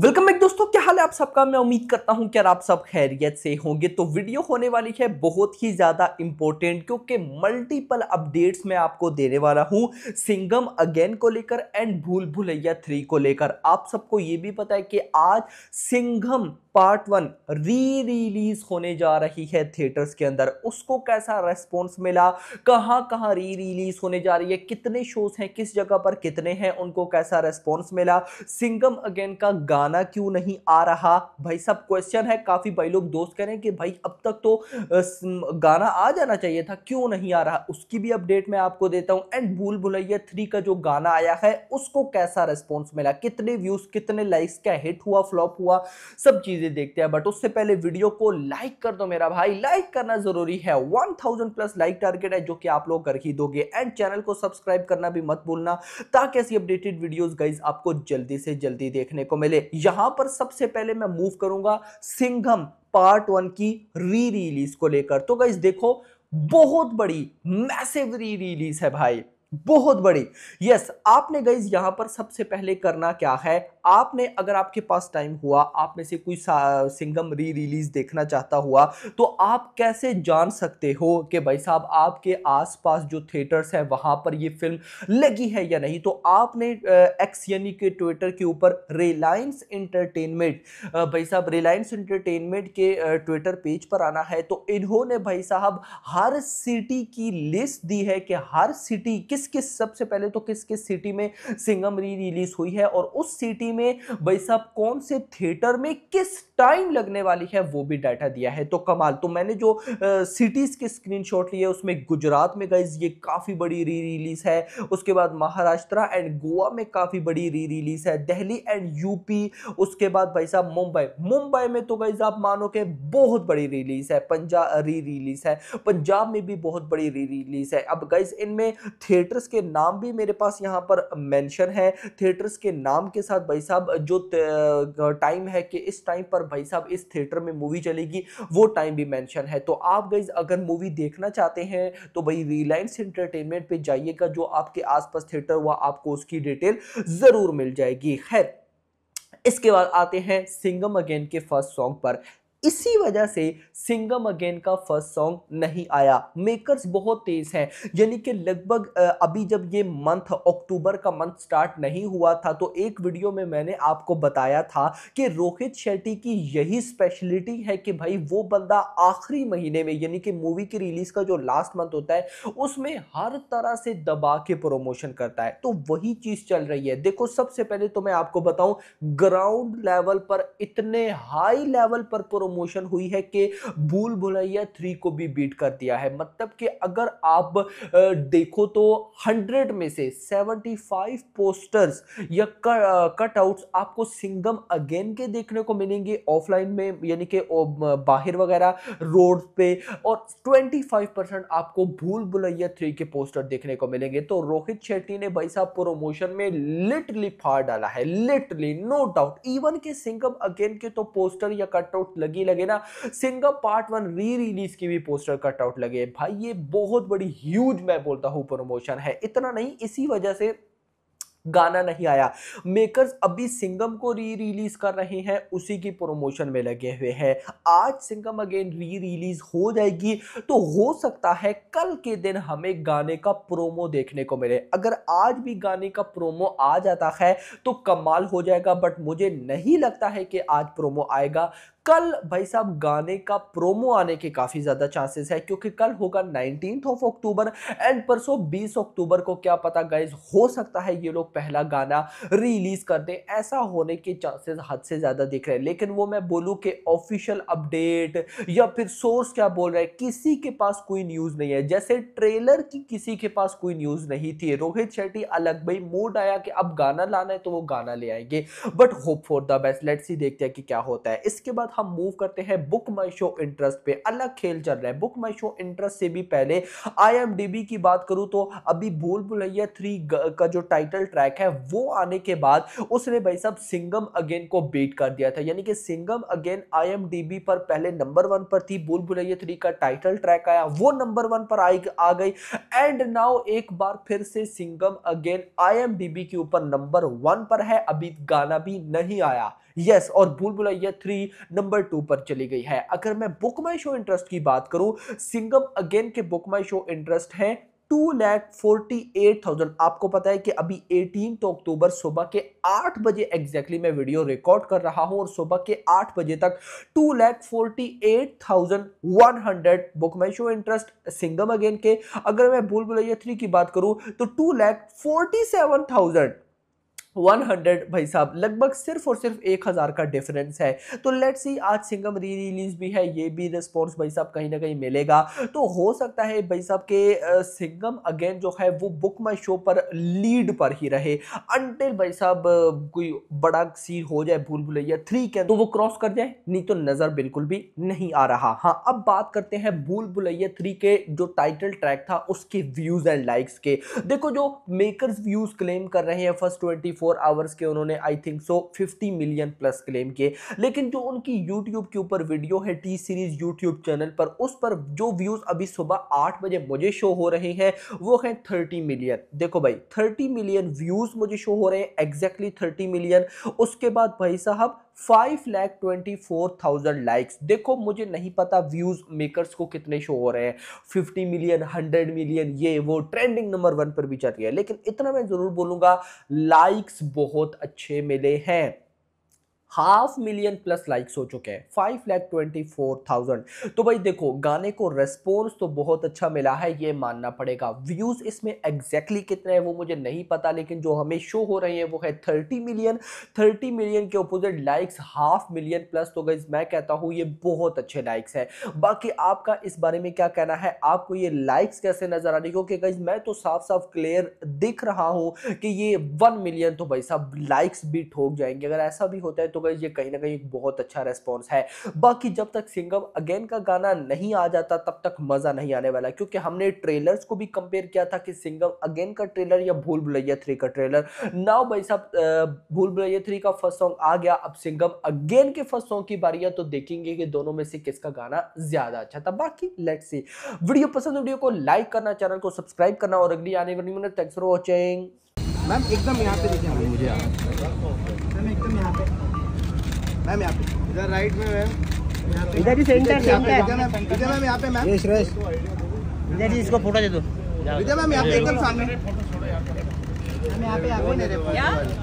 Welcome back दोस्तों क्या हाल है आप सबका मैं उम्मीद करता हूं कि आप सब खैरियत से होंगे तो वीडियो होने वाली है बहुत ही ज़्यादा इंपॉर्टेंट क्योंकि मल्टीपल अपडेट्स मैं आपको देने वाला हूं सिंगम अगेन को लेकर एंड भूल भुलैया थ्री को लेकर आप सबको ये भी पता है कि आज Singham part one re release होने जा रही है थिएटर्स के अंदर उसको कैसा रेस्पॉन्स मिला कहाँ कहाँ री रिलीज होने जा रही है कितने शोज हैं किस जगह पर कितने हैं उनको कैसा रेस्पॉन्स मिला सिंगम अगेन का गाना क्यों नहीं आ रहा भाई सब क्वेश्चन है काफ़ी भाई लोग दोस्त कह रहे हैं कि भाई अब तक तो गाना आ जाना चाहिए था क्यों नहीं आ रहा उसकी भी अपडेट मैं आपको देता हूँ एंड भूल भुलैया थ्री का जो गाना आया है उसको कैसा रेस्पॉन्स मिला कितने व्यूज़ कितने लाइक्स क्या हिट हुआ फ्लॉप हुआ सब चीज़ें चीजें देखते हैं बट उससे पहले वीडियो को लाइक कर दो मेरा भाई लाइक करना जरूरी है 1000 प्लस लाइक टारगेट है जो कि आप लोग कर ही दोगे एंड चैनल को सब्सक्राइब करना भी मत भूलना ताकि ऐसी अपडेटेड वीडियोस गाइज आपको जल्दी से जल्दी देखने को मिले यहां पर सबसे पहले मैं मूव करूंगा सिंघम पार्ट वन की री रिलीज को लेकर तो गाइज देखो बहुत बड़ी मैसेव री रिलीज है भाई बहुत बड़ी यस yes, आपने गई यहां पर सबसे पहले करना क्या है आपने अगर आपके पास टाइम हुआ आप में से कोई सिंगम री रिलीज देखना चाहता हुआ तो आप कैसे जान सकते हो कि भाई साहब आपके आसपास जो थिएटर्स हैं वहां पर ये फिल्म लगी है या नहीं तो आपने एक्स यानी के ट्विटर के ऊपर रिलायंस इंटरटेनमेंट भाई साहब रिलायंस इंटरटेनमेंट के ट्विटर पेज पर आना है तो इन्होंने भाई साहब हर सिटी की लिस्ट दी है कि हर सिटी किस किस किस सबसे पहले तो किस किस सिटी में सिंगम री रिलीज हुई है और उस सिटी में भाई साहब कौन से थिएटर में किस टाइम लगने वाली है वो भी डाटा दिया है तो कमाल तो मैंने जो सिटीज़ के स्क्रीन शॉट लिए उसमें गुजरात में गई ये काफ़ी बड़ी री रिलीज़ है उसके बाद महाराष्ट्र एंड गोवा में काफ़ी बड़ी री रिलीज़ है दिल्ली एंड यूपी उसके बाद भाई साहब मुंबई मुंबई में तो गई आप मानो के बहुत बड़ी रिलीज़ है पंजाब री रिलीज़ है पंजाब में भी बहुत बड़ी री रिलीज़ है अब गई इनमें थिएटर थिएटर्स के नाम भी मेरे पास यहाँ पर मेंशन है थिएटर्स के नाम के साथ भाई साहब जो टाइम है कि इस टाइम पर भाई साहब इस थिएटर में मूवी चलेगी वो टाइम भी मेंशन है तो आप गई अगर मूवी देखना चाहते हैं तो भाई रिलायंस इंटरटेनमेंट पे जाइएगा जो आपके आसपास थिएटर हुआ आपको उसकी डिटेल ज़रूर मिल जाएगी खैर इसके बाद आते हैं सिंगम अगेन के फर्स्ट सॉन्ग पर इसी वजह से सिंगम अगेन का फर्स्ट सॉन्ग नहीं आया मेकर्स बहुत तेज़ हैं यानी कि लगभग अभी जब ये मंथ अक्टूबर का मंथ स्टार्ट नहीं हुआ था तो एक वीडियो में मैंने आपको बताया था कि रोहित शेट्टी की यही स्पेशलिटी है कि भाई वो बंदा आखिरी महीने में यानी कि मूवी की रिलीज़ का जो लास्ट मंथ होता है उसमें हर तरह से दबा के प्रोमोशन करता है तो वही चीज़ चल रही है देखो सबसे पहले तो मैं आपको बताऊं ग्राउंड लेवल पर इतने हाई लेवल पर प्रो प्रमोशन हुई है कि भूल भुलैया थ्री को भी बीट कर दिया है मतलब कि अगर आप देखो तो हंड्रेड में से सेवेंटी फाइव पोस्टर्स या कटआउट्स आपको सिंगम अगेन के देखने को मिलेंगे ऑफलाइन में यानी कि बाहर वगैरह रोड पे और ट्वेंटी फाइव परसेंट आपको भूल भुलैया थ्री के पोस्टर देखने को मिलेंगे तो रोहित शेट्टी ने भाई साहब प्रोमोशन में लिटली फाड़ डाला है लिटली नो डाउट इवन के सिंगम अगेन के तो पोस्टर या कटआउट लगे लगी लगे ना Singham part one re release की भी पोस्टर कटआउट लगे भाई ये बहुत बड़ी ह्यूज मैं बोलता हूँ प्रमोशन है इतना नहीं इसी वजह से गाना नहीं आया मेकर्स अभी सिंगम को री रिलीज कर रहे हैं उसी की प्रमोशन में लगे हुए हैं आज सिंगम अगेन री रिलीज हो जाएगी तो हो सकता है कल के दिन हमें गाने का प्रोमो देखने को मिले अगर आज भी गाने का प्रोमो आ जाता है तो कमाल हो जाएगा बट मुझे नहीं लगता है कि आज प्रोमो आएगा कल भाई साहब गाने का प्रोमो आने के काफ़ी ज़्यादा चांसेस है क्योंकि कल होगा नाइनटीन ऑफ अक्टूबर एंड परसों बीस अक्टूबर को क्या पता गाइज हो सकता है ये लोग पहला गाना रिलीज़ कर दें ऐसा होने के चांसेस हद से ज़्यादा दिख रहे हैं लेकिन वो मैं बोलूँ कि ऑफिशियल अपडेट या फिर सोर्स क्या बोल रहा है किसी के पास कोई न्यूज़ नहीं है जैसे ट्रेलर की किसी के पास कोई न्यूज़ नहीं थी रोहित शेट्टी अलग भाई मूड आया कि अब गाना लाना है तो वो गाना ले आएंगे but hope for the best let's ही देखते हैं कि क्या होता है इसके बाद हम मूव करते हैं बुक माई शो इंटरेस्ट पे अलग खेल चल रहा है बुक माई शो इंटरेस्ट से भी पहले आई की बात करूं तो अभी भूल भुलैया थ्री का जो टाइटल ट्रैक है वो आने के बाद उसने भाई साहब सिंगम अगेन को बीट कर दिया था यानी कि सिंगम अगेन आई पर पहले नंबर वन पर थी भूल भुलैया थ्री का टाइटल ट्रैक आया वो नंबर वन पर आई आ गई एंड नाउ एक बार फिर से सिंगम अगेन आई के ऊपर नंबर वन पर है अभी गाना भी नहीं आया यस और भूल भुलैया थ्री नंबर टू पर चली गई है अगर मैं बुक माई शो इंटरेस्ट की बात करूं सिंगम अगेन के बुक माई शो इंटरेस्ट है two lakh forty eight thousand आपको पता है कि अभी एटीन तो अक्टूबर सुबह के आठ बजे एग्जैक्टली मैं वीडियो रिकॉर्ड कर रहा हूं और सुबह के आठ बजे तक two lakh forty eight thousand one hundred Book My Show interest Singham again के अगर मैं भूल भुलैया थ्री की बात करूं तो two lakh forty seven thousand 100 भाई साहब लगभग सिर्फ और सिर्फ एक हज़ार का डिफरेंस है तो लेट्स सी आज सिंगम री रिलीज भी है ये भी रिस्पॉन्स भाई साहब कहीं ना कहीं मिलेगा तो हो सकता है भाई साहब के सिंगम अगेन जो है वो बुक माई शो पर लीड पर ही रहे अंटिल भाई साहब कोई बड़ा सीन हो जाए भूल भुलैया थ्री के तो वो क्रॉस कर जाए नहीं तो नज़र बिल्कुल भी नहीं आ रहा हाँ अब बात करते हैं भूल भुलैया थ्री के जो टाइटल ट्रैक था उसके व्यूज़ एंड लाइक्स के देखो जो मेकर्स व्यूज़ क्लेम कर रहे हैं फर्स्ट ट्वेंटी फोर 24 आवर्स के उन्होंने I think so 50 million plus claim किए लेकिन जो उनकी यूट्यूब के ऊपर वीडियो है टी सीरीज यूट्यूब चैनल पर उस पर जो व्यूज़ अभी सुबह आठ बजे मुझे शो हो रहे हैं वो हैं थर्टी मिलियन देखो भाई थर्टी मिलियन व्यूज़ मुझे शो हो रहे हैं एग्जैक्टली थर्टी मिलियन उसके बाद भाई साहब five lakh twenty four thousand likes देखो मुझे नहीं पता व्यूज मेकर्स को कितने शो हो रहे हैं फिफ्टी मिलियन हंड्रेड मिलियन ये वो ट्रेंडिंग नंबर वन पर भी चल रही है लेकिन इतना मैं ज़रूर बोलूंगा लाइक्स बहुत अच्छे मिले हैं हाफ मिलियन प्लस लाइक्स हो चुके हैं five lakh twenty four thousand तो भाई देखो गाने को रेस्पॉन्स तो बहुत अच्छा मिला है ये मानना पड़ेगा व्यूज़ इसमें एग्जैक्टली कितने हैं वो मुझे नहीं पता लेकिन जो हमें शो हो रहे हैं वो है थर्टी मिलियन थर्टी मिलियन के opposite likes half million plus तो गई मैं कहता हूँ ये बहुत अच्छे लाइक्स है बाकी आपका इस बारे में क्या कहना है आपको ये लाइक्स कैसे नज़र आ रही क्योंकि गई मैं तो साफ साफ क्लियर दिख रहा हूँ कि ये वन मिलियन तो भाई साहब लाइक्स भी ठोक जाएंगे अगर ऐसा भी होता है तो तो गई ये कहीं ना कहीं बहुत अच्छा रेस्पॉन्स है बाकी जब तक सिंगम अगेन का गाना नहीं आ जाता तब तक मज़ा नहीं आने वाला क्योंकि हमने ट्रेलर्स को भी कंपेयर किया था कि सिंगम अगेन का ट्रेलर या भूल भुलैया थ्री का ट्रेलर नाउ भाई साहब भूल भुलैया थ्री का फर्स्ट सॉन्ग आ गया अब सिंगम अगेन के फर्स्ट सॉन्ग की बारी है तो देखेंगे कि दोनों में से किसका गाना ज़्यादा अच्छा था बाकी लेट सी वीडियो पसंद वीडियो को लाइक करना चैनल को सब्सक्राइब करना और अगली आने वाली minute thanks for watching ma'am एकदम यहाँ पे देखिए मुझे एकदम यहाँ पे मैम यहाँ पे इधर राइट में मैम इधर ही सेंटर सेंटर मैम यहाँ पे मैम यश रेश इधर ही इसको फोटो दे दो इधर मैम यहाँ पे एकदम सामने मैम यहाँ पे यहाँ पे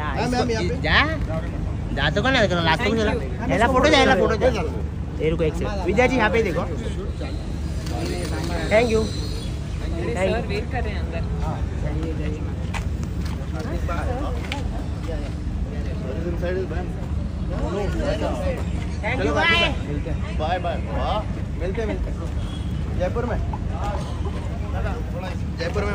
जा हाँ, जा तो कौन है लास्ट फोटो जाएगा फोटो जाएगा तेरे एक सेकंड विद्या जी यहाँ पे देखो थैंक यू सर वेट कर रहे हैं अंदर जयपुर में हाँ। जयपुर में